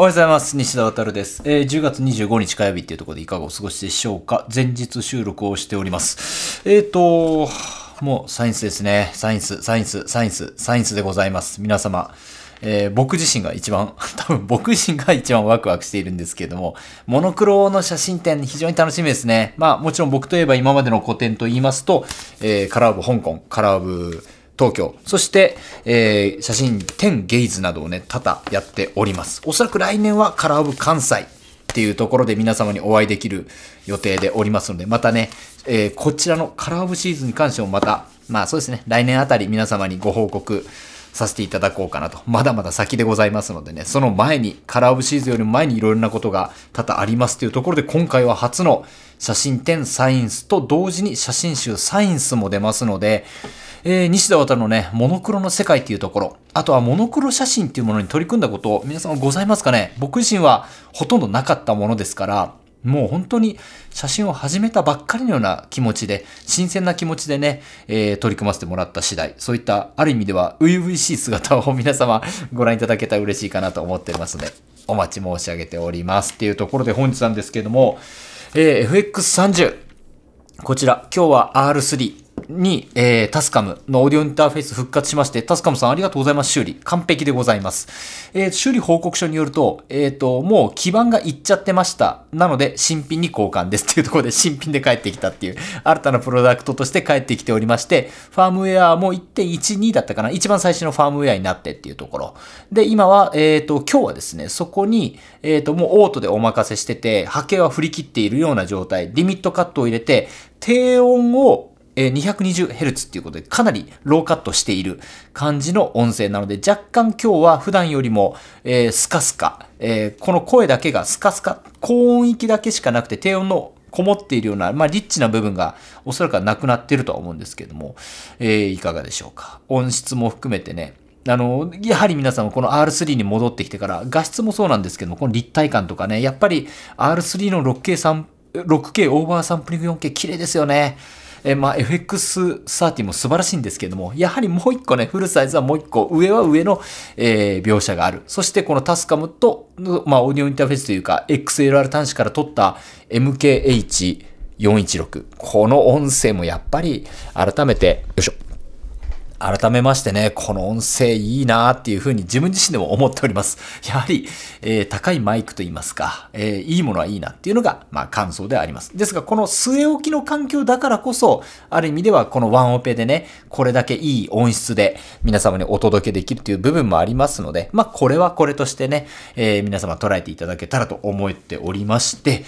おはようございます。西田航です。えー、10月25日火曜日っていうところでいかがお過ごしでしょうか前日収録をしております。えっ、ー、と、もうサインスですね。サインス、サインス、サインス、サインスでございます。皆様。えー、僕自身が一番、多分僕自身が一番ワクワクしているんですけれども、モノクロの写真展非常に楽しみですね。まあもちろん僕といえば今までの個展と言いますと、えー、カラーブ香港、カラーブ東京、そして、えー、写真10ゲイズなどをね、多々やっております。おそらく来年はカラーオブ関西っていうところで皆様にお会いできる予定でおりますので、またね、えー、こちらのカラーオブシーズンに関してもまた、まあそうですね、来年あたり皆様にご報告させていただこうかなと。まだまだ先でございますのでね、その前に、カラーオブシーズンよりも前にいろいろなことが多々ありますというところで、今回は初の写真展サインスと同時に写真集サインスも出ますので、えー、西田渡のね、モノクロの世界っていうところ、あとはモノクロ写真っていうものに取り組んだこと、皆さんございますかね僕自身はほとんどなかったものですから、もう本当に写真を始めたばっかりのような気持ちで、新鮮な気持ちでね、えー、取り組ませてもらった次第、そういったある意味では初々しい姿を皆様ご覧いただけたら嬉しいかなと思っておりますので、お待ち申し上げておりますっていうところで本日なんですけれども、えー、FX30。こちら、今日は R3。に、えー、タスカムのオーディオインターフェース復活しまして、タスカムさんありがとうございます。修理。完璧でございます。えー、修理報告書によると、えっ、ー、と、もう基盤がいっちゃってました。なので、新品に交換ですっていうところで新品で帰ってきたっていう、新たなプロダクトとして帰ってきておりまして、ファームウェアも1.12だったかな。一番最初のファームウェアになってっていうところ。で、今は、えっ、ー、と、今日はですね、そこに、えっ、と、もうオートでお任せしてて、波形は振り切っているような状態、リミットカットを入れて、低音をえ 220Hz っていうことでかなりローカットしている感じの音声なので若干今日は普段よりも、えスカスカ、えこの声だけがスカスカ、高音域だけしかなくて低音のこもっているような、まあ、リッチな部分がおそらくはなくなってるとは思うんですけども、えー、いかがでしょうか。音質も含めてね、あの、やはり皆さんこの R3 に戻ってきてから、画質もそうなんですけども、この立体感とかね、やっぱり R3 の 6K3、6K オーバーサンプリング 4K 綺麗ですよね。えまあ、FX30 も素晴らしいんですけれども、やはりもう一個ね、フルサイズはもう一個、上は上の、えー、描写がある。そしてこのタスカムと、まあ、オーディオインターフェースというか、XLR 端子から取った MKH416。この音声もやっぱり改めて、よいしょ。改めましてね、この音声いいなっていうふうに自分自身でも思っております。やはり、えー、高いマイクと言いますか、えー、いいものはいいなっていうのが、まあ感想であります。ですが、この据え置きの環境だからこそ、ある意味ではこのワンオペでね、これだけいい音質で皆様にお届けできるという部分もありますので、まあこれはこれとしてね、えー、皆様捉えていただけたらと思っておりまして、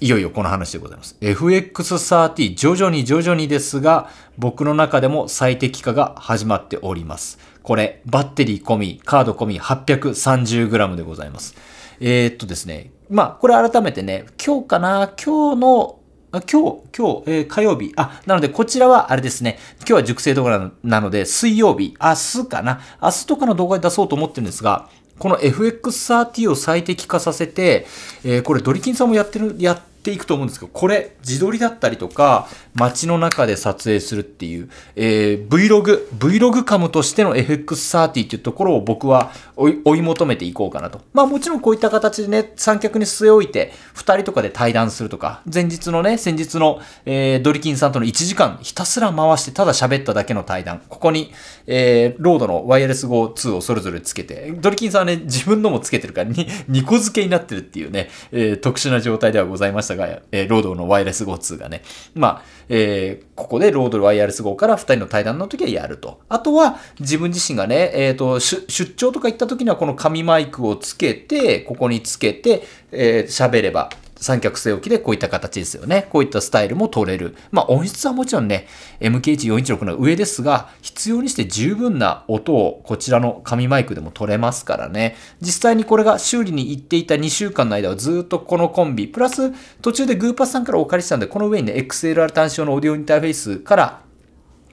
いよいよこの話でございます。FX30 徐々に徐々にですが、僕の中でも最適化が始まっております。これ、バッテリー込み、カード込み 830g でございます。えー、っとですね、まあ、これ改めてね、今日かな、今日の今日、今日、えー、火曜日。あ、なのでこちらはあれですね。今日は熟成動画なので、水曜日、明日かな。明日とかの動画で出そうと思ってるんですが、この FX30 を最適化させて、えー、これドリキンさんもやってる、やってていくと思うんですけど、これ、自撮りだったりとか、街の中で撮影するっていう、えー、Vlog、Vlog カムとしての FX30 っていうところを僕は追い求めていこうかなと。まあもちろんこういった形でね、三脚に据え置いて、二人とかで対談するとか、前日のね、先日の、えー、ドリキンさんとの1時間ひたすら回してただ喋っただけの対談。ここに、えー、ロードのワイヤレス GO2 をそれぞれつけて、ドリキンさんはね、自分のもつけてるからに、2個付けになってるっていうね、えー、特殊な状態ではございましたが、えー、ロードのワイヤレス号2がね。まあ、えー、ここでロードワイヤレス号から2人の対談の時はやると。あとは、自分自身がね、えっ、ー、と、出張とか行った時にはこの紙マイクをつけて、ここにつけて、えー、喋れば、三脚性置きでこういった形ですよね。こういったスタイルも取れる。まあ音質はもちろんね、MK1416 の上ですが、必要にして十分な音をこちらの紙マイクでも取れますからね。実際にこれが修理に行っていた2週間の間はずっとこのコンビ、プラス途中でグーパスさんからお借りしたんで、この上にね、XLR 単色のオーディオインターフェースから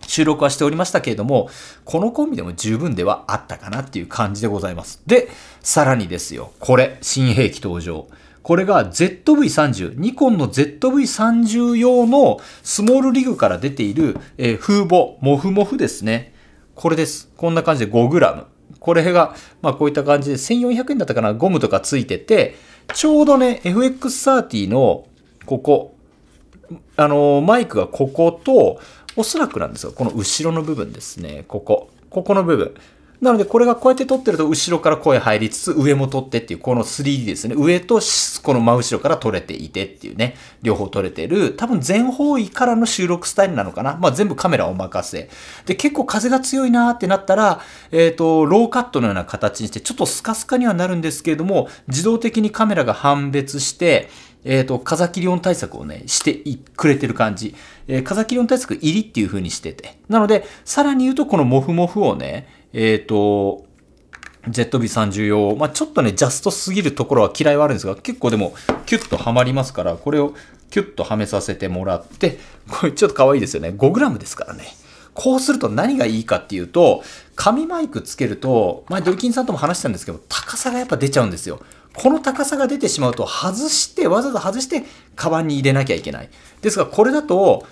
収録はしておりましたけれども、このコンビでも十分ではあったかなっていう感じでございます。で、さらにですよ、これ、新兵器登場。これが ZV-30、ニコンの ZV-30 用のスモールリグから出ている、えー、風母、モフモフですね。これです。こんな感じで 5g。これが、まあこういった感じで1400円だったかな、ゴムとかついてて、ちょうどね、FX30 のここ、あのー、マイクがここと、おそらくなんですよ。この後ろの部分ですね、ここ、ここの部分。なのでこれがこうやって撮ってると後ろから声入りつつ上も撮ってっていうこの 3D ですね。上とこの真後ろから撮れていてっていうね、両方撮れてる多分全方位からの収録スタイルなのかな。まあ全部カメラお任せ。で結構風が強いなーってなったら、えっ、ー、と、ローカットのような形にしてちょっとスカスカにはなるんですけれども自動的にカメラが判別して、えっ、ー、と、風切り音対策をね、してくれてる感じ。えー、風切り音対策入りっていう風にしてて。なので、さらに言うと、このモフモフをね、えっ、ー、と、z b 3 4まあ、ちょっとね、ジャストすぎるところは嫌いはあるんですが、結構でも、キュッとはまりますから、これをキュッとはめさせてもらって、これちょっと可愛いですよね。5g ですからね。こうすると何がいいかっていうと、紙マイクつけると、前ドリキンさんとも話したんですけど、高さがやっぱ出ちゃうんですよ。この高さが出てしまうと、外して、わざわざ外して、カバンに入れなきゃいけない。ですが、これだと、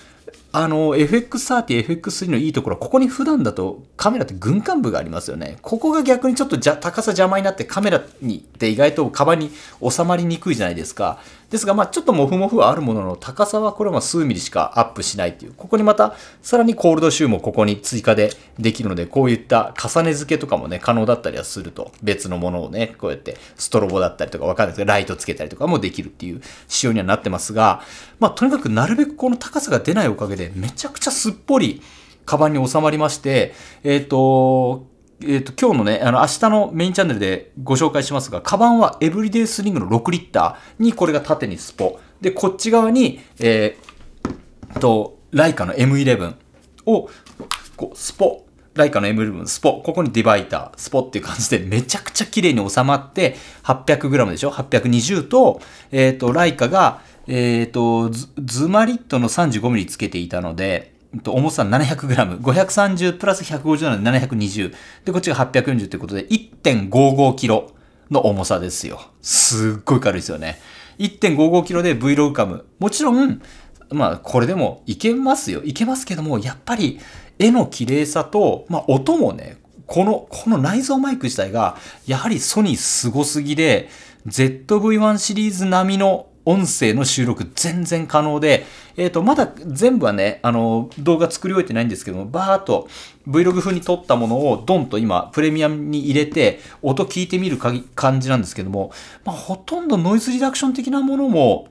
あの、FX30、FX3 のいいところは、ここに普段だとカメラって軍艦部がありますよね。ここが逆にちょっとじゃ高さ邪魔になってカメラにって意外とカバンに収まりにくいじゃないですか。ですが、まあちょっとモフモフはあるものの、高さはこれは数ミリしかアップしないっていう。ここにまた、さらにコールドシューもここに追加でできるので、こういった重ね付けとかもね、可能だったりはすると。別のものをね、こうやってストロボだったりとかわかんないですけど、ライトつけたりとかもできるっていう仕様にはなってますが、まあとにかくなるべくこの高さが出ないおかげででめちゃくちゃすっぽりカバンに収まりまして、えっ、ー、と、えっ、ー、と、今日のね、あの、明日のメインチャンネルでご紹介しますが、カバンはエブリデイスリングの6リッターに、これが縦にスポ。で、こっち側に、えー、と、ライカの M11 を、こう、スポ。ライカの M11 スポ。ここにデバイター、スポっていう感じで、めちゃくちゃ綺麗に収まって、800g でしょ ?820 と、えっ、ー、と、ライカが、えっ、ー、とズ、ズマリットの 35mm つけていたので、重さ 700g、530プラス150なので720。で、こっちが840ってことで、1.55kg の重さですよ。すっごい軽いですよね。1.55kg で Vlog カム。もちろん、まあ、これでもいけますよ。いけますけども、やっぱり、絵の綺麗さと、まあ、音もね、この、この内蔵マイク自体が、やはりソニー凄すぎで、ZV-1 シリーズ並みの音声の収録全然可能で、えっ、ー、と、まだ全部はね、あの、動画作り終えてないんですけども、バーっと Vlog 風に撮ったものをドンと今、プレミアムに入れて、音聞いてみる感じなんですけども、まあ、ほとんどノイズリダクション的なものも、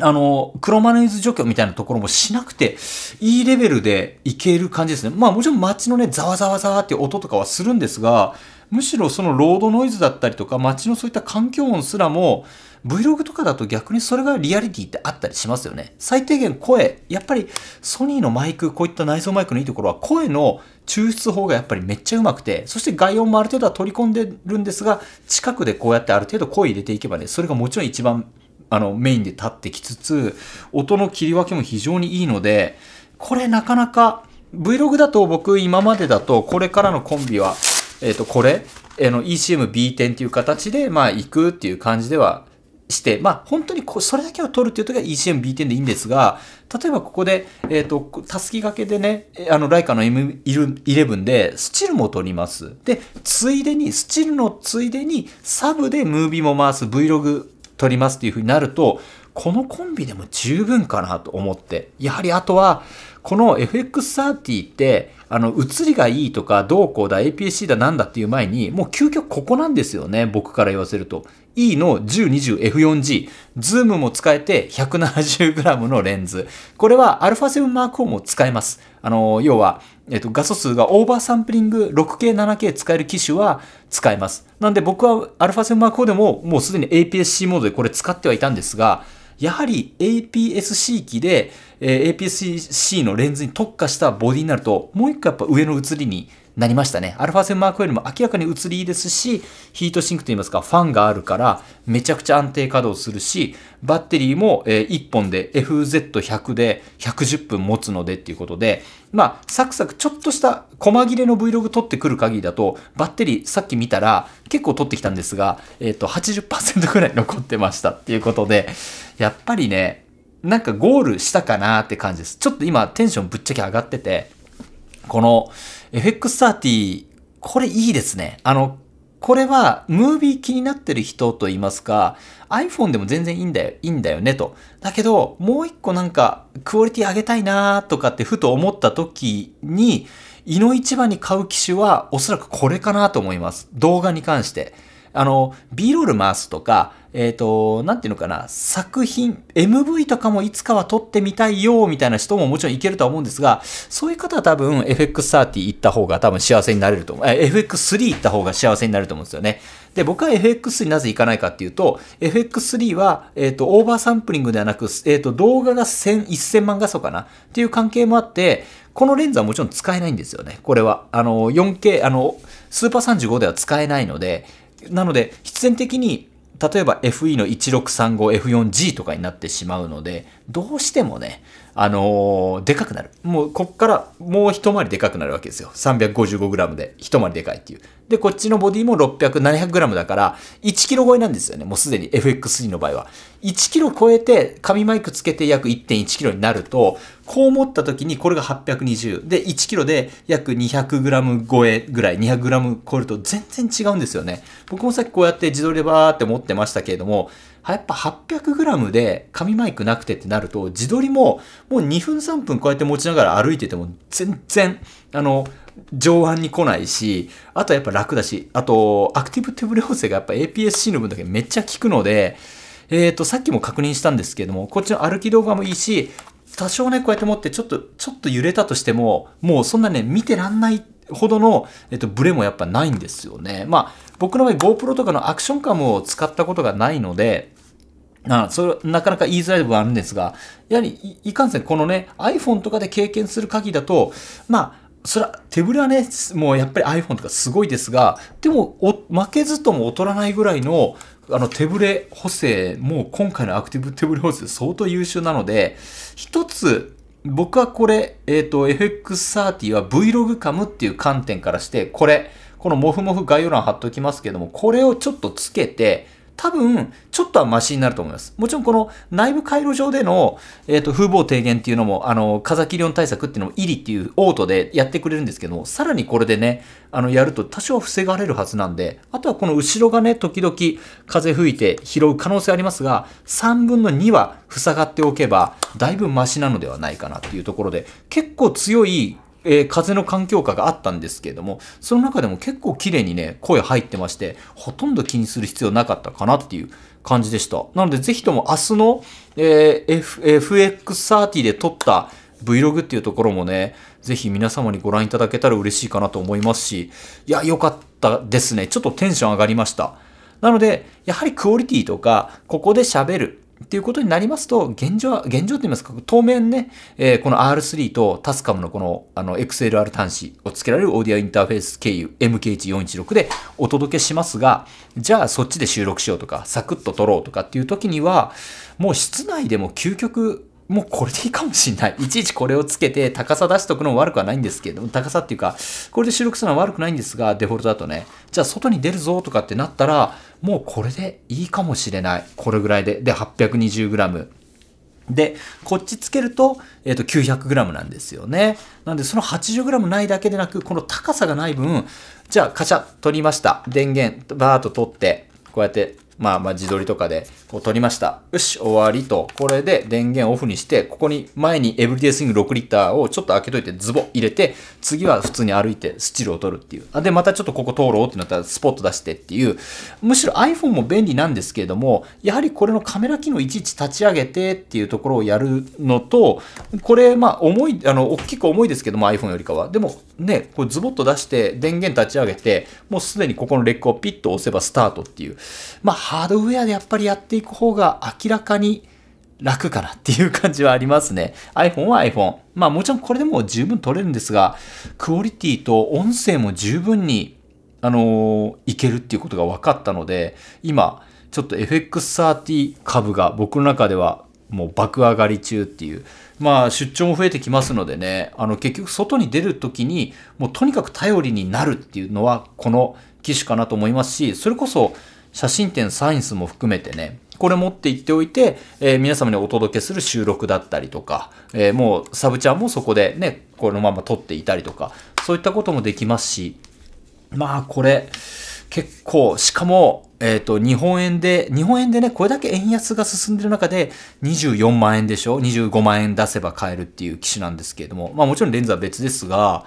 あの、クロマノイズ除去みたいなところもしなくて、いいレベルでいける感じですね。まあもちろん街のね、ざわざわざわって音とかはするんですが、むしろそのロードノイズだったりとか、街のそういった環境音すらも、Vlog とかだと逆にそれがリアリティってあったりしますよね。最低限声、やっぱりソニーのマイク、こういった内蔵マイクのいいところは声の抽出法がやっぱりめっちゃうまくて、そして概要もある程度は取り込んでるんですが、近くでこうやってある程度声入れていけばね、それがもちろん一番あのメインで立ってきつつ、音の切り分けも非常にいいので、これなかなか Vlog だと僕今までだとこれからのコンビは、えっ、ー、とこれ、えー、の ECMB10 っていう形で、まあ行くっていう感じでは、して、まあ、本当にこそれだけを取るという時は ECM、B10 でいいんですが、例えばここで、えっ、ー、と、たすきがけでね、あの、ライカの M11 でスチルも取ります。で、ついでに、スチルのついでに、サブでムービーも回す、Vlog 取りますっていうふうになると、このコンビでも十分かなと思って、やはりあとは、この FX30 って、あの、映りがいいとか、どうこうだ、APS-C だなんだっていう前に、もう究極ここなんですよね、僕から言わせると。E の 1020F4G、ズームも使えて 170g のレンズ。これは α7M4 も使えます。あの、要は、えっと、画素数がオーバーサンプリング 6K、7K 使える機種は使えます。なんで僕は α7M4 でももうすでに APS-C モードでこれ使ってはいたんですが、やはり APS-C 機で、えー、APS-C のレンズに特化したボディになると、もう一個やっぱ上の写りになりましたね。アルファ7マークよりも明らかに映りいいですし、ヒートシンクといいますか、ファンがあるから、めちゃくちゃ安定稼働するし、バッテリーも、え1本で FZ100 で110分持つのでっていうことで、まあ、サクサクちょっとした細切れの Vlog 撮ってくる限りだと、バッテリーさっき見たら結構撮ってきたんですが、えっ、ー、と、80%ぐらい残ってましたっていうことで、やっぱりね、なんかゴールしたかなって感じです。ちょっと今テンションぶっちゃけ上がってて、この FX30、これいいですね。あの、これは、ムービー気になってる人と言いますか、iPhone でも全然いいんだよ、いいんだよねと。だけど、もう一個なんか、クオリティ上げたいなーとかってふと思った時に、いの一番に買う機種は、おそらくこれかなと思います。動画に関して。あの、B ロール回すとか、えっ、ー、と、なんていうのかな、作品、MV とかもいつかは撮ってみたいよ、みたいな人ももちろんいけるとは思うんですが、そういう方は多分 FX30 行った方が多分幸せになれると思う。FX3 行った方が幸せになると思うんですよね。で、僕は FX になぜ行かないかっていうと、FX3 は、えっ、ー、と、オーバーサンプリングではなく、えっ、ー、と、動画が1000、1000万画素かなっていう関係もあって、このレンズはもちろん使えないんですよね。これは。あの、4K、あの、スーパー35では使えないので、なので、必然的に例えば FE の 1635F4G とかになってしまうので、どうしてもね、あのー、でかくなる。もう、こっからもう一回りでかくなるわけですよ。355g で一回りでかいっていう。で、こっちのボディも600、700g だから、1キロ超えなんですよね。もうすでに FX3 の場合は。1キロ超えて、紙マイクつけて約1.1キロになると、こう持った時にこれが820。で、1キロで約 200g 超えぐらい、200g 超えると全然違うんですよね。僕もさっきこうやって自撮りでバーって持ってましたけれども、やっぱ 800g で紙マイクなくてってなると、自撮りももう2分3分こうやって持ちながら歩いてても全然、あの、上腕に来ないし、あとはやっぱ楽だし、あと、アクティブ手ブレ補正がやっぱ APS-C の分だけめっちゃ効くので、えっ、ー、と、さっきも確認したんですけども、こっちの歩き動画もいいし、多少ね、こうやって持ってちょっと、ちょっと揺れたとしても、もうそんなね、見てらんないほどの、えっ、ー、と、ブレもやっぱないんですよね。まあ、僕の場合 GoPro とかのアクションカムを使ったことがないので、あそれ、なかなか言いづらい部分あるんですが、やはりい、いかんせんこのね、iPhone とかで経験する限りだと、まあ、それは手ぶれはね、もうやっぱり iPhone とかすごいですが、でも負けずとも劣らないぐらいのあの手ぶれ補正、もう今回のアクティブ手ぶれ補正相当優秀なので、一つ僕はこれ、えっ、ー、と FX30 は Vlog カムっていう観点からして、これ、このモフモフ概要欄貼っておきますけども、これをちょっとつけて、多分、ちょっとはマシになると思います。もちろんこの内部回路上での、えっ、ー、と、風貌低減っていうのも、あの、風切り音対策っていうのも、イリっていうオートでやってくれるんですけども、さらにこれでね、あの、やると多少防がれるはずなんで、あとはこの後ろがね、時々風吹いて拾う可能性ありますが、3分の2は塞がっておけば、だいぶマシなのではないかなっていうところで、結構強いえー、風の環境下があったんですけれども、その中でも結構綺麗にね、声入ってまして、ほとんど気にする必要なかったかなっていう感じでした。なので、ぜひとも明日の、えー、F、FX30 で撮った Vlog っていうところもね、ぜひ皆様にご覧いただけたら嬉しいかなと思いますし、いや、良かったですね。ちょっとテンション上がりました。なので、やはりクオリティとか、ここで喋る、っていうことになりますと、現状は、現状と言いますか、当面ね、えー、この R3 とタスカムのこの、あの、XLR 端子を付けられるオーディオインターフェース経由 MK1416 でお届けしますが、じゃあそっちで収録しようとか、サクッと撮ろうとかっていう時には、もう室内でも究極、もうこれでいいかもしんない。いちいちこれをつけて高さ出しとくのも悪くはないんですけど、高さっていうか、これで収録するのは悪くないんですが、デフォルトだとね。じゃあ外に出るぞとかってなったら、もうこれでいいかもしれない。これぐらいで。で、820g。で、こっちつけると、えっ、ー、と、900g なんですよね。なんで、その 80g ないだけでなく、この高さがない分、じゃあ、カシャ、取りました。電源、バーっと取って、こうやってまあまあ自撮りとかでこう撮りました。よし、終わりと。これで電源オフにして、ここに前にエブリデイスイング6リッターをちょっと開けといてズボ入れて、次は普通に歩いてスチールを取るっていう。あで、またちょっとここ通ろうってなったらスポット出してっていう。むしろ iPhone も便利なんですけれども、やはりこれのカメラ機能いちいち立ち上げてっていうところをやるのと、これまあ重い、あの、大きく重いですけども iPhone よりかは。でもね、これズボッと出して電源立ち上げて、もうすでにここのレックをピッと押せばスタートっていう。まあハードウェアでやっぱりやっていく方が明らかに楽かなっていう感じはありますね。iPhone は iPhone。まあもちろんこれでも十分取れるんですが、クオリティと音声も十分に、あのいけるっていうことが分かったので、今、ちょっと FX30 株が僕の中ではもう爆上がり中っていう。まあ出張も増えてきますのでね、あの結局外に出る時にもうとにかく頼りになるっていうのはこの機種かなと思いますし、それこそ写真展サインスも含めてね、これ持って行っておいて、えー、皆様にお届けする収録だったりとか、えー、もうサブちゃんもそこでね、このまま撮っていたりとか、そういったこともできますし、まあこれ、結構、しかも、えっ、ー、と、日本円で、日本円でね、これだけ円安が進んでる中で、24万円でしょ ?25 万円出せば買えるっていう機種なんですけれども、まあもちろんレンズは別ですが、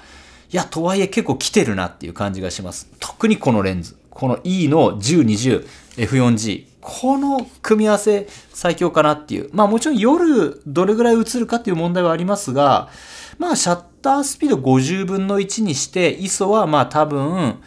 いや、とはいえ結構来てるなっていう感じがします。特にこのレンズ。この E の 1020F4G。この組み合わせ最強かなっていう。まあもちろん夜どれぐらい映るかっていう問題はありますが、まあシャッタースピード50分の1にして、ISO はまあ多分、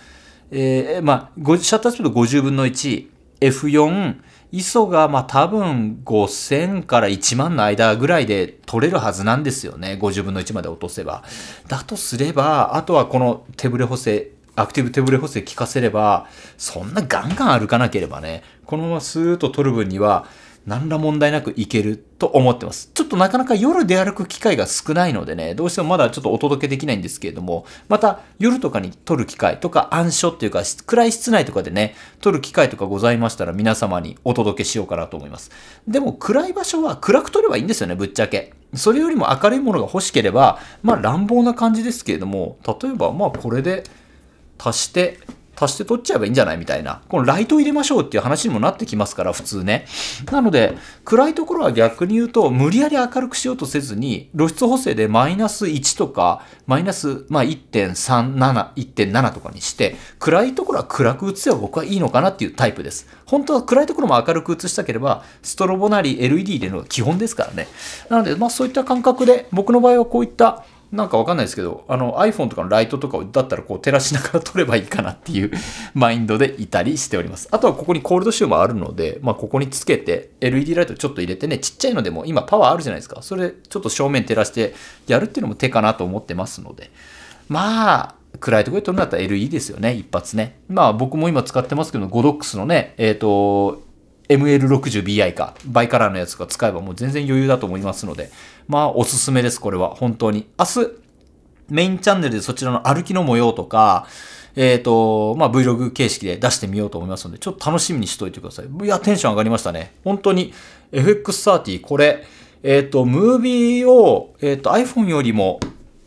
えー、まあ、シャッタースピード50分の1、F4、ISO がまあ多分5000から1万の間ぐらいで取れるはずなんですよね。50分の1まで落とせば。だとすれば、あとはこの手ブレ補正アクティブ手ブレ補正効かせれば、そんなガンガン歩かなければね、このままスーッと取る分には、何ら問題なくいけると思ってます。ちょっとなかなか夜出歩く機会が少ないのでね、どうしてもまだちょっとお届けできないんですけれども、また夜とかに撮る機会とか暗所っていうか暗い室内とかでね、撮る機会とかございましたら皆様にお届けしようかなと思います。でも暗い場所は暗く撮ればいいんですよね、ぶっちゃけ。それよりも明るいものが欲しければ、まあ乱暴な感じですけれども、例えばまあこれで、足して、足して取っちゃえばいいんじゃないみたいな。このライト入れましょうっていう話にもなってきますから、普通ね。なので、暗いところは逆に言うと、無理やり明るくしようとせずに、露出補正でマイナス1とか、マイナス、まあ、1.37、1.7とかにして、暗いところは暗く映せば僕はいいのかなっていうタイプです。本当は暗いところも明るく映したければ、ストロボなり LED でのが基本ですからね。なので、まあそういった感覚で、僕の場合はこういった、なんかわかんないですけど、あの iPhone とかのライトとかをだったらこう照らしながら撮ればいいかなっていう マインドでいたりしております。あとはここにコールドシューもあるので、まあここにつけて LED ライトちょっと入れてね、ちっちゃいのでも今パワーあるじゃないですか。それちょっと正面照らしてやるっていうのも手かなと思ってますので。まあ、暗いところで撮るんだったら LED ですよね、一発ね。まあ僕も今使ってますけど、ゴドックスのね、えっ、ー、と、ML60BI か、バイカラーのやつが使えばもう全然余裕だと思いますので、まあおすすめです、これは。本当に。明日、メインチャンネルでそちらの歩きの模様とか、えっ、ー、と、まあ Vlog 形式で出してみようと思いますので、ちょっと楽しみにしといてください。いや、テンション上がりましたね。本当に FX30、これ、えっ、ー、と、ムービーを、えっ、ー、と iPhone よりも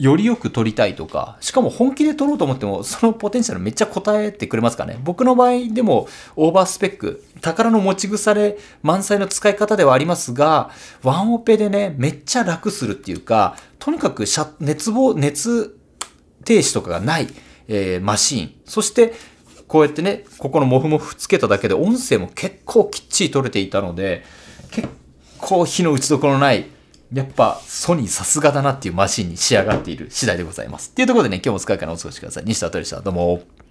よりよく撮りたいとか、しかも本気で取ろうと思っても、そのポテンシャルめっちゃ答えてくれますかね。僕の場合でも、オーバースペック、宝の持ち腐れ満載の使い方ではありますが、ワンオペでね、めっちゃ楽するっていうか、とにかく熱望、熱停止とかがない、えー、マシーン。そして、こうやってね、ここのモフモフつけただけで音声も結構きっちり取れていたので、結構火の打ち所のないやっぱソニーさすがだなっていうマシンに仕上がっている次第でございます。っていうところでね、今日もお疲れからお過ごしください。西田とでした。どうも。